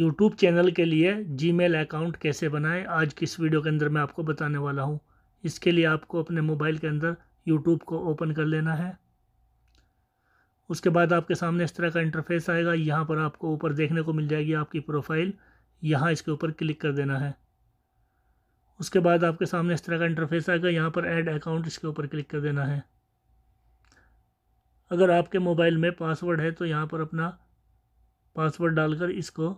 YouTube channel के लिए Gmail account कैसे बनाएं आज की इस वीडियो के अंदर मैं आपको बताने वाला हूं इसके लिए आपको अपने मोबाइल के अंदर यूट्यूब को ओपन कर लेना है उसके बाद आपके सामने इस तरह का इंटरफेस आएगा यहाँ पर आपको ऊपर देखने को मिल जाएगी आपकी प्रोफाइल यहाँ इसके ऊपर क्लिक कर देना है उसके बाद आपके सामने इस तरह का इंटरफेस आएगा यहाँ पर ऐड अकाउंट इसके ऊपर क्लिक कर देना है अगर आपके मोबाइल में पासवर्ड है तो यहाँ पर अपना पासवर्ड डालकर इसको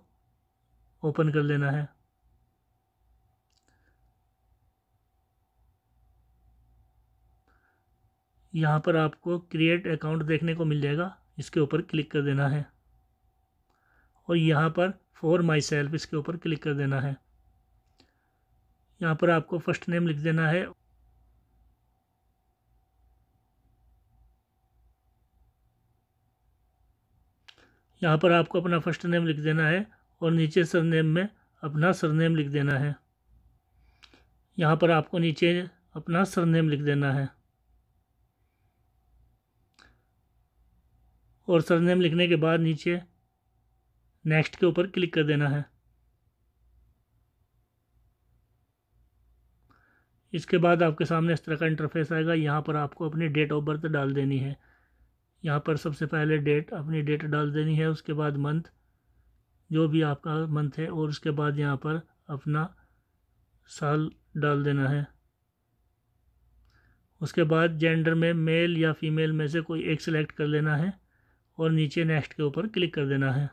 ओपन कर लेना है यहाँ पर आपको क्रिएट अकाउंट देखने को मिल जाएगा इसके ऊपर क्लिक कर देना है और यहाँ पर फॉर माई सेल्फ इसके ऊपर क्लिक कर देना है यहाँ पर आपको फर्स्ट नेम लिख देना है यहाँ पर आपको अपना फर्स्ट नेम लिख देना है और नीचे सरनेम में अपना सरनेम लिख देना है यहाँ पर आपको नीचे अपना सरनेम लिख देना है और सरनेम लिखने के बाद नीचे नेक्स्ट के ऊपर क्लिक कर देना है इसके बाद आपके सामने इस तरह का इंटरफेस आएगा यहाँ पर आपको अपनी डेट ऑफ बर्थ डाल देनी है यहाँ पर सबसे पहले डेट अपनी डेट डाल देनी है उसके बाद मंथ जो भी आपका मंथ है और उसके बाद यहाँ पर अपना साल डाल देना है उसके बाद जेंडर में मेल या फीमेल में से कोई एक सिलेक्ट कर लेना है और नीचे नेक्स्ट के ऊपर क्लिक कर देना है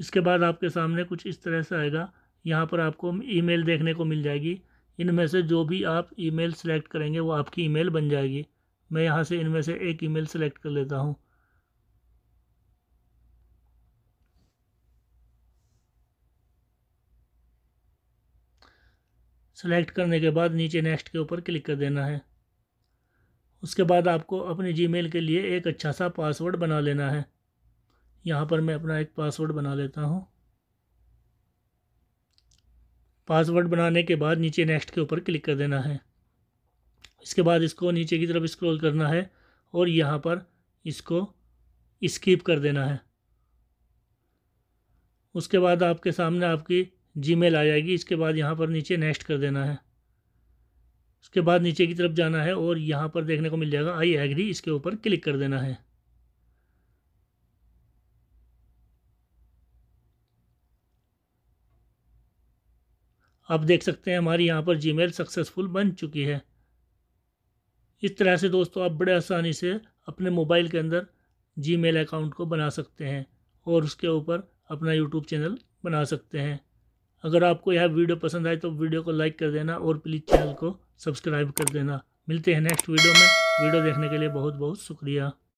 इसके बाद आपके सामने कुछ इस तरह से आएगा यहाँ पर आपको ईमेल देखने को मिल जाएगी इनमें से जो भी आप ईमेल सेलेक्ट करेंगे वो आपकी ईमेल बन जाएगी मैं यहाँ से इनमें से एक ईमेल सेलेक्ट कर लेता हूँ सेलेक्ट करने के बाद नीचे नेक्स्ट के ऊपर क्लिक कर देना है उसके बाद आपको अपने जीमेल के लिए एक अच्छा सा पासवर्ड बना लेना है यहाँ पर मैं अपना एक पासवर्ड बना लेता हूँ पासवर्ड बनाने के बाद नीचे नेक्स्ट के ऊपर क्लिक कर देना है इसके बाद इसको नीचे की तरफ स्क्रॉल करना है और यहाँ पर इसको स्किप कर देना है उसके बाद आपके सामने आपकी जीमेल आ जाएगी इसके बाद यहाँ पर नीचे नेक्स्ट कर देना है उसके बाद नीचे की तरफ जाना है और यहाँ पर देखने को मिल जाएगा आई एग्री इसके ऊपर क्लिक कर देना है आप देख सकते हैं हमारी यहाँ पर जीमेल सक्सेसफुल बन चुकी है इस तरह से दोस्तों आप बड़े आसानी से अपने मोबाइल के अंदर जीमेल अकाउंट को बना सकते हैं और उसके ऊपर अपना यूट्यूब चैनल बना सकते हैं अगर आपको यह वीडियो पसंद आए तो वीडियो को लाइक कर देना और प्लीज़ चैनल को सब्सक्राइब कर देना मिलते हैं नेक्स्ट वीडियो में वीडियो देखने के लिए बहुत बहुत शुक्रिया